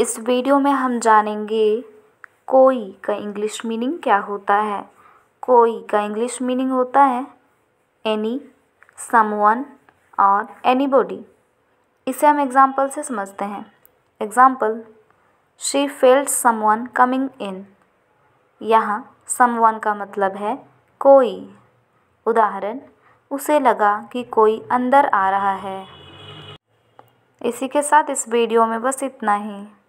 इस वीडियो में हम जानेंगे कोई का इंग्लिश मीनिंग क्या होता है कोई का इंग्लिश मीनिंग होता है एनी समवन और एनीबॉडी इसे हम एग्ज़ाम्पल से समझते हैं example she failed someone coming in यहाँ समवन का मतलब है कोई उदाहरण उसे लगा कि कोई अंदर आ रहा है इसी के साथ इस वीडियो में बस इतना ही